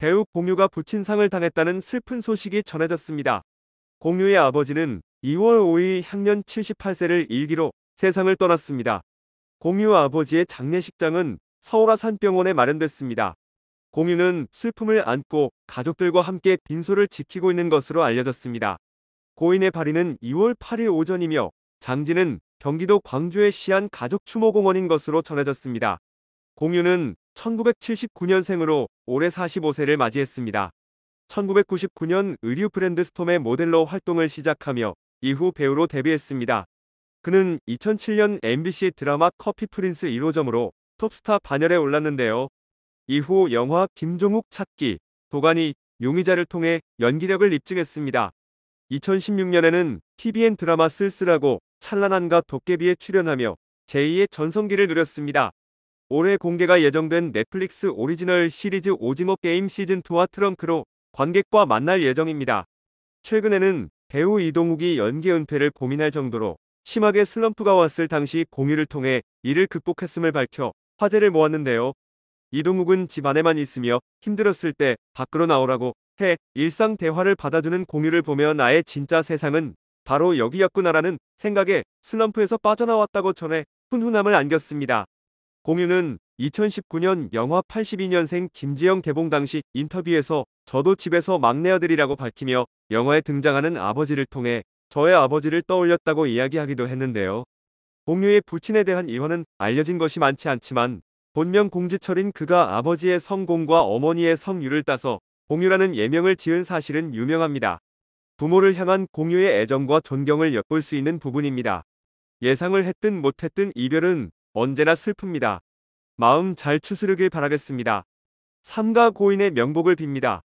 배우 공유가 부친상을 당했다는 슬픈 소식이 전해졌습니다. 공유의 아버지는 2월 5일 향년 78세를 일기로 세상을 떠났습니다. 공유 아버지의 장례식장은 서울아산병원에 마련됐습니다. 공유는 슬픔을 안고 가족들과 함께 빈소를 지키고 있는 것으로 알려졌습니다. 고인의 발인은 2월 8일 오전이며 장지는 경기도 광주의 시안 가족추모공원인 것으로 전해졌습니다. 공유는 1979년생으로 올해 45세를 맞이했습니다. 1999년 의류 브랜드 스톰의 모델로 활동을 시작하며 이후 배우로 데뷔했습니다. 그는 2007년 MBC 드라마 커피 프린스 1호점으로 톱스타 반열에 올랐는데요. 이후 영화 김종욱 찾기, 도가니, 용의자를 통해 연기력을 입증했습니다. 2016년에는 TVN 드라마 쓸쓸하고 찬란한가 도깨비에 출연하며 제2의 전성기를 누렸습니다. 올해 공개가 예정된 넷플릭스 오리지널 시리즈 오징어 게임 시즌2와 트렁크로 관객과 만날 예정입니다. 최근에는 배우 이동욱이 연기 은퇴를 고민할 정도로 심하게 슬럼프가 왔을 당시 공유를 통해 이를 극복했음을 밝혀 화제를 모았는데요. 이동욱은 집 안에만 있으며 힘들었을 때 밖으로 나오라고 해 일상 대화를 받아주는 공유를 보며 나의 진짜 세상은 바로 여기였구나라는 생각에 슬럼프에서 빠져나왔다고 전해 훈훈함을 안겼습니다. 공유는 2019년 영화 82년생 김지영 개봉 당시 인터뷰에서 저도 집에서 막내 아들이라고 밝히며 영화에 등장하는 아버지를 통해 저의 아버지를 떠올렸다고 이야기하기도 했는데요. 공유의 부친에 대한 이화는 알려진 것이 많지 않지만 본명 공지철인 그가 아버지의 성공과 어머니의 성유를 따서 공유라는 예명을 지은 사실은 유명합니다. 부모를 향한 공유의 애정과 존경을 엿볼 수 있는 부분입니다. 예상을 했든 못했든 이별은 언제나 슬픕니다. 마음 잘 추스르길 바라겠습니다. 삼가 고인의 명복을 빕니다.